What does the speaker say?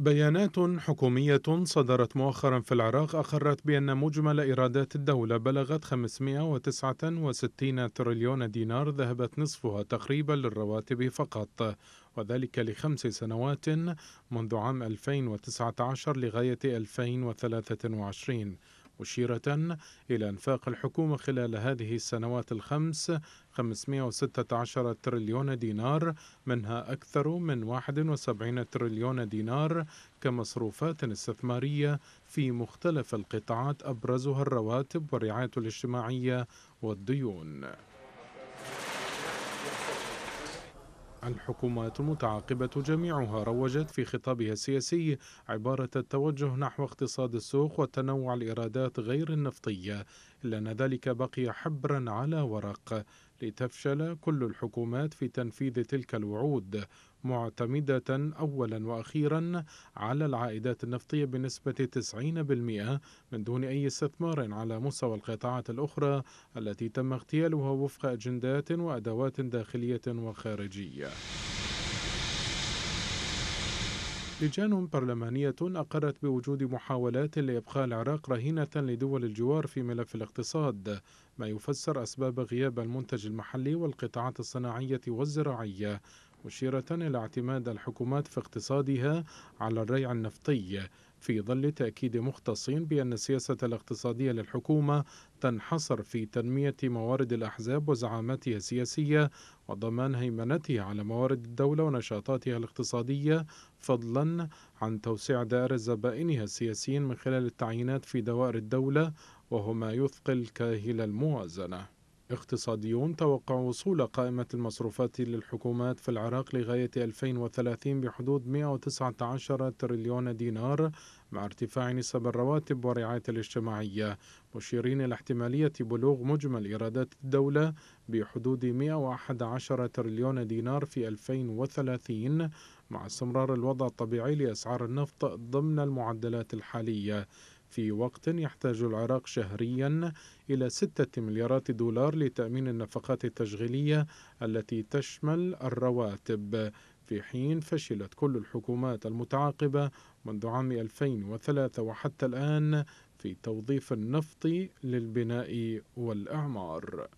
بيانات حكومية صدرت مؤخرا في العراق أقرت بأن مجمل إيرادات الدولة بلغت 569 تريليون دينار ذهبت نصفها تقريبا للرواتب فقط وذلك لخمس سنوات منذ عام 2019 لغاية 2023 مشيرة إلى أنفاق الحكومة خلال هذه السنوات الخمس 516 تريليون دينار منها أكثر من 71 تريليون دينار كمصروفات استثمارية في مختلف القطاعات أبرزها الرواتب والرعاية الاجتماعية والديون الحكومات المتعاقبة جميعها روجت في خطابها السياسي عبارة التوجه نحو اقتصاد السوق وتنوع الإيرادات غير النفطية إلا أن ذلك بقي حبرا على ورق لتفشل كل الحكومات في تنفيذ تلك الوعود معتمدة أولا وأخيرا على العائدات النفطية بنسبة 90% من دون أي استثمار على مستوى القطاعات الأخرى التي تم اغتيالها وفق أجندات وأدوات داخلية وخارجية لجان برلمانية أقرت بوجود محاولات لإبقاء العراق رهينة لدول الجوار في ملف الاقتصاد ما يفسر أسباب غياب المنتج المحلي والقطاعات الصناعية والزراعية مشيرة إلى اعتماد الحكومات في اقتصادها على الريع النفطي في ظل تأكيد مختصين بأن السياسة الاقتصادية للحكومة تنحصر في تنمية موارد الأحزاب وزعاماتها السياسية وضمان هيمنتها على موارد الدولة ونشاطاتها الاقتصادية فضلا عن توسيع دائرة زبائنها السياسيين من خلال التعيينات في دوائر الدولة وهو ما يثقل كاهل الموازنة اقتصاديون توقعوا وصول قائمة المصروفات للحكومات في العراق لغاية 2030 بحدود 119 تريليون دينار مع ارتفاع نسب الرواتب والرعاية الاجتماعية مشيرين إلى احتمالية بلوغ مجمل إيرادات الدولة بحدود 111 تريليون دينار في 2030 مع استمرار الوضع الطبيعي لأسعار النفط ضمن المعدلات الحالية في وقت يحتاج العراق شهريا إلى 6 مليارات دولار لتأمين النفقات التشغيلية التي تشمل الرواتب في حين فشلت كل الحكومات المتعاقبة منذ عام 2003 وحتى الآن في توظيف النفط للبناء والإعمار